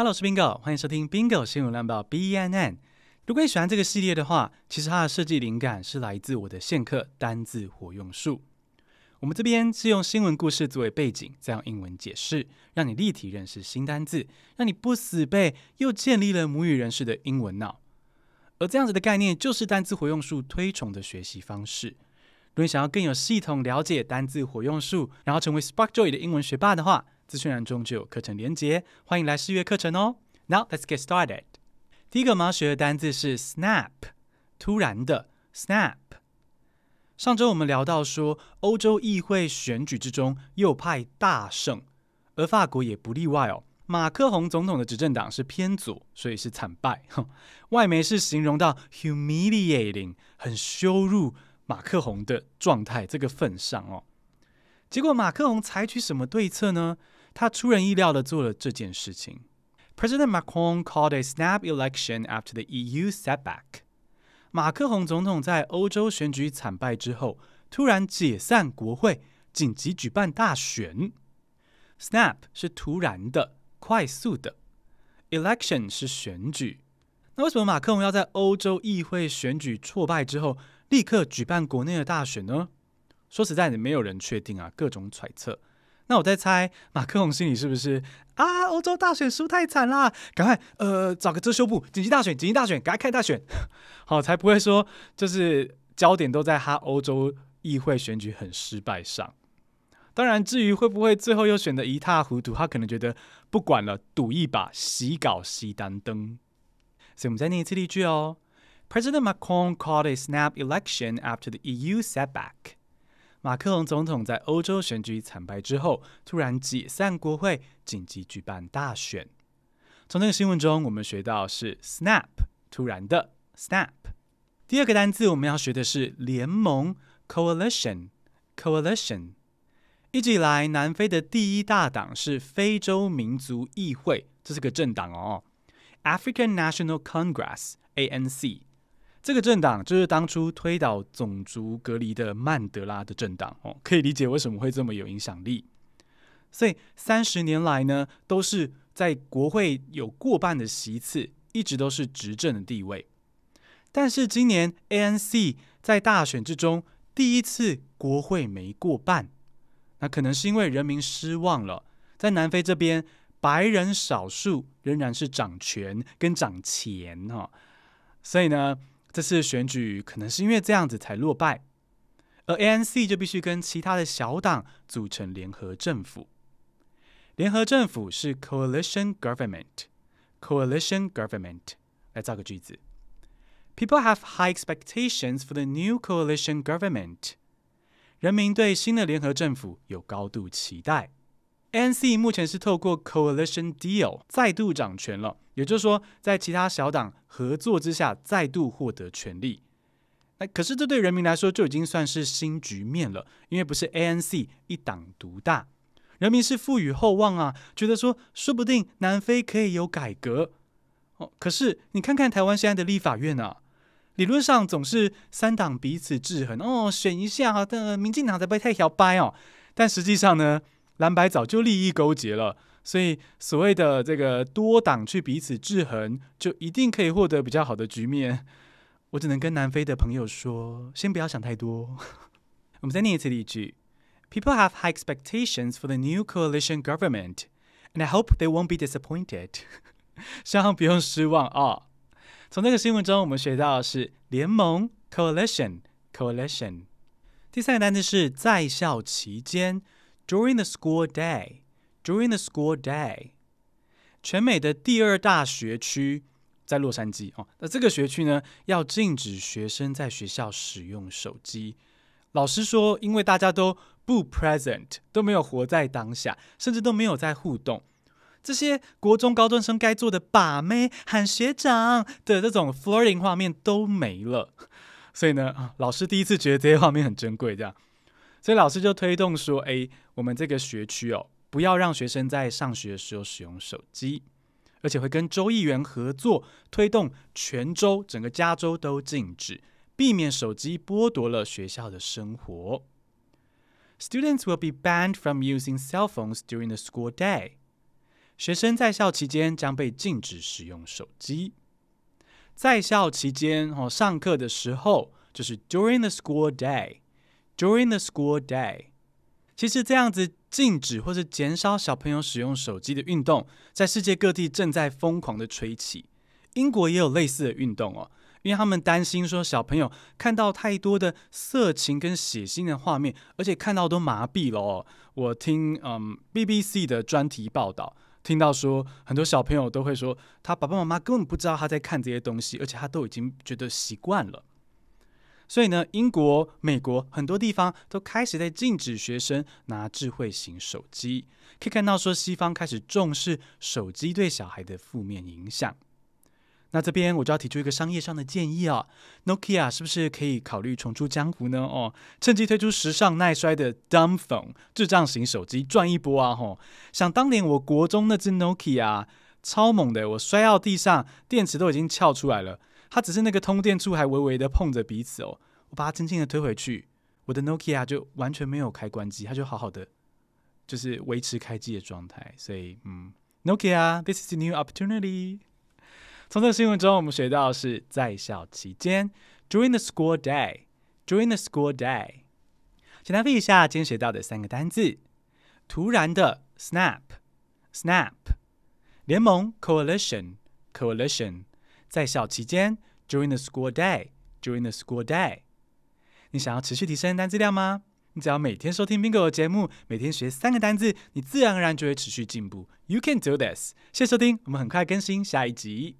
哈喽，我是 Bingo，欢迎收听 Bingo 新闻量报 B N N。如果你喜欢这个系列的话，其实它的设计灵感是来自我的现客单字活用术。我们这边是用新闻故事作为背景，再用英文解释，让你立体认识新单字，让你不死背，又建立了母语人士的英文脑。而这样子的概念，就是单字活用术推崇的学习方式。如果你想要更有系统了解单字活用术，然后成为 Spark Joy 的英文学霸的话，资讯栏中就有课程连接，欢迎来试阅课程哦。Now let's get started。第一个要学的单字是 snap，突然的 snap。上周我们聊到说，欧洲议会选举之中右派大胜，而法国也不例外哦。马克宏总统的执政党是偏左，所以是惨败。外媒是形容到 humiliating，很羞辱马克宏的状态这个份上哦。结果马克宏采取什么对策呢？他出人意料地做了这件事情。President Macron called a snap election after the EU setback. 马克龙总统在欧洲选举惨败之后，突然解散国会，紧急举办大选。Snap 是突然的、快速的。Election 是选举。那为什么马克龙要在欧洲议会选举挫败之后，立刻举办国内的大选呢？说实在的，没有人确定啊，各种揣测。那我在猜，马克龙心里是不是啊？欧洲大选输太惨啦，赶快呃找个遮羞布，紧急大选，紧急大选，赶快开大选，好才不会说就是焦点都在他欧洲议会选举很失败上。当然，至于会不会最后又选得一塌糊涂，他可能觉得不管了，赌一把，洗稿洗单灯。所以，我们再念一次例句哦：President Macron called a snap election after the EU setback. 马克龙总统在欧洲选举惨败之后，突然解散国会，紧急举办大选。从这个新闻中，我们学到是 “snap” 突然的 “snap”。第二个单词我们要学的是“联盟 ”（coalition）。coalition。一直以来，南非的第一大党是非洲民族议会，这是个政党哦，African National Congress（ANC）。这个政党就是当初推倒种族隔离的曼德拉的政党哦，可以理解为什么会这么有影响力。所以三十年来呢，都是在国会有过半的席次，一直都是执政的地位。但是今年 ANC 在大选之中第一次国会没过半，那可能是因为人民失望了。在南非这边，白人少数仍然是掌权跟掌钱哈，所以呢。这次选举可能是因为这样子才落败，而 ANC 就必须跟其他的小党组成联合政府。联合政府是 coalition government。coalition government 来造个句子。People have high expectations for the new coalition government。人民对新的联合政府有高度期待。ANC 目前是透过 Coalition Deal 再度掌权了，也就是说，在其他小党合作之下再度获得权力。那可是这对人民来说就已经算是新局面了，因为不是 ANC 一党独大，人民是赋予厚望啊，觉得说说不定南非可以有改革哦。可是你看看台湾现在的立法院啊，理论上总是三党彼此制衡哦，选一下好的，民进党才不会太摇摆哦。但实际上呢？蓝白早就利益勾结了，所以所谓的这个多党去彼此制衡，就一定可以获得比较好的局面。我只能跟南非的朋友说，先不要想太多。我们再念一次例句：People have high expectations for the new coalition government, and I hope they won't be disappointed。希望不用失望啊！从这个新闻中，我们学到的是联盟 （coalition），coalition。第三个单词是在校期间。During the school day, during the school day，全美的第二大学区在洛杉矶哦。那这个学区呢，要禁止学生在学校使用手机。老师说，因为大家都不 present，都没有活在当下，甚至都没有在互动。这些国中、高中生该做的把妹、喊学长的这种 flirting 画面都没了。所以呢，老师第一次觉得这些画面很珍贵，这样。所以老师就推动说：“哎，我们这个学区哦，不要让学生在上学的时候使用手机，而且会跟州议员合作，推动全州整个加州都禁止，避免手机剥夺了学校的生活。Students will be banned from using cell phones during the school day。学生在校期间将被禁止使用手机。在校期间，哦，上课的时候就是 during the school day。” During the school day，其实这样子禁止或是减少小朋友使用手机的运动，在世界各地正在疯狂的吹起。英国也有类似的运动哦，因为他们担心说小朋友看到太多的色情跟血腥的画面，而且看到都麻痹了。我听嗯 BBC 的专题报道，听到说很多小朋友都会说，他爸爸妈妈根本不知道他在看这些东西，而且他都已经觉得习惯了。所以呢，英国、美国很多地方都开始在禁止学生拿智慧型手机，可以看到说西方开始重视手机对小孩的负面影响。那这边我就要提出一个商业上的建议哦，Nokia 是不是可以考虑重出江湖呢？哦，趁机推出时尚耐摔的 Dumb Phone 智障型手机，赚一波啊！吼，想当年我国中那只 Nokia 超猛的，我摔到地上，电池都已经翘出来了。它只是那个通电处还微微的碰着彼此哦，我把它轻轻的推回去，我的 Nokia 就完全没有开关机，它就好好的，就是维持开机的状态。所以，嗯，Nokia，this is a new opportunity。从这个新闻中，我们学到是在校期间，during the school day，during the school day。简单背一下今天学到的三个单字：突然的 snap，snap；联盟 coalition，coalition。在校期间，join the school d a y u r i n the school day。你想要持续提升单字量吗？你只要每天收听 Bingo 的节目，每天学三个单字，你自然而然就会持续进步。You can do this。谢谢收听，我们很快更新下一集。